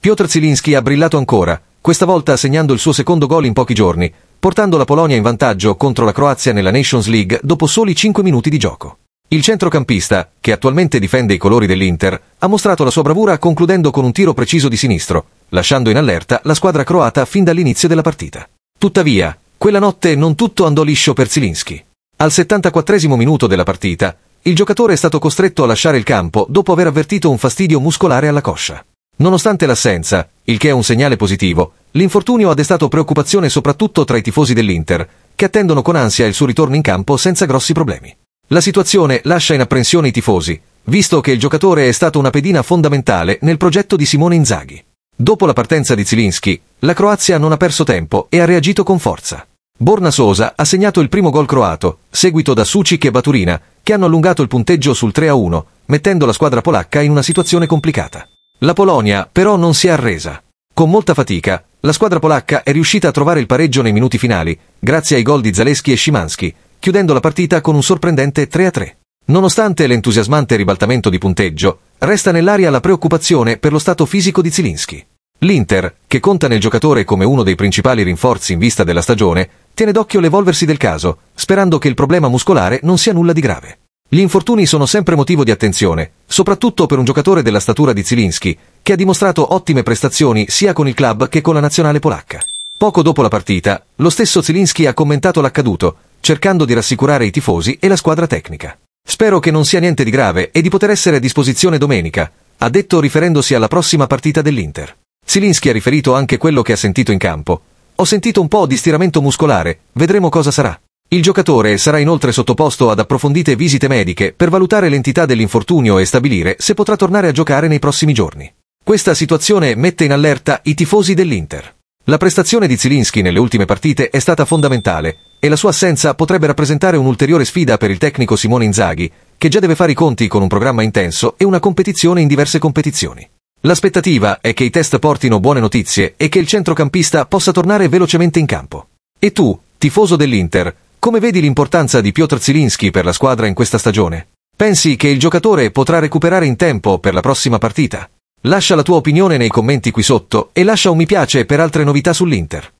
Piotr Zilinski ha brillato ancora, questa volta segnando il suo secondo gol in pochi giorni, portando la Polonia in vantaggio contro la Croazia nella Nations League dopo soli 5 minuti di gioco. Il centrocampista, che attualmente difende i colori dell'Inter, ha mostrato la sua bravura concludendo con un tiro preciso di sinistro, lasciando in allerta la squadra croata fin dall'inizio della partita. Tuttavia, quella notte non tutto andò liscio per Zilinski. Al 74 minuto della partita, il giocatore è stato costretto a lasciare il campo dopo aver avvertito un fastidio muscolare alla coscia. Nonostante l'assenza, il che è un segnale positivo, l'infortunio ha destato preoccupazione soprattutto tra i tifosi dell'Inter, che attendono con ansia il suo ritorno in campo senza grossi problemi. La situazione lascia in apprensione i tifosi, visto che il giocatore è stato una pedina fondamentale nel progetto di Simone Inzaghi. Dopo la partenza di Zilinski, la Croazia non ha perso tempo e ha reagito con forza. Borna Sosa ha segnato il primo gol croato, seguito da Sucic e Baturina, che hanno allungato il punteggio sul 3-1, mettendo la squadra polacca in una situazione complicata. La Polonia però non si è arresa. Con molta fatica, la squadra polacca è riuscita a trovare il pareggio nei minuti finali, grazie ai gol di Zaleski e Szymanski, chiudendo la partita con un sorprendente 3-3. Nonostante l'entusiasmante ribaltamento di punteggio, resta nell'aria la preoccupazione per lo stato fisico di Zilinski. L'Inter, che conta nel giocatore come uno dei principali rinforzi in vista della stagione, tiene d'occhio l'evolversi del caso, sperando che il problema muscolare non sia nulla di grave. Gli infortuni sono sempre motivo di attenzione, soprattutto per un giocatore della statura di Zilinski, che ha dimostrato ottime prestazioni sia con il club che con la nazionale polacca. Poco dopo la partita, lo stesso Zilinski ha commentato l'accaduto, cercando di rassicurare i tifosi e la squadra tecnica. Spero che non sia niente di grave e di poter essere a disposizione domenica, ha detto riferendosi alla prossima partita dell'Inter. Zilinski ha riferito anche quello che ha sentito in campo. Ho sentito un po' di stiramento muscolare, vedremo cosa sarà. Il giocatore sarà inoltre sottoposto ad approfondite visite mediche per valutare l'entità dell'infortunio e stabilire se potrà tornare a giocare nei prossimi giorni. Questa situazione mette in allerta i tifosi dell'Inter. La prestazione di Zilinski nelle ultime partite è stata fondamentale e la sua assenza potrebbe rappresentare un'ulteriore sfida per il tecnico Simone Inzaghi, che già deve fare i conti con un programma intenso e una competizione in diverse competizioni. L'aspettativa è che i test portino buone notizie e che il centrocampista possa tornare velocemente in campo. E tu, tifoso dell'Inter, come vedi l'importanza di Piotr Zilinski per la squadra in questa stagione? Pensi che il giocatore potrà recuperare in tempo per la prossima partita? Lascia la tua opinione nei commenti qui sotto e lascia un mi piace per altre novità sull'Inter.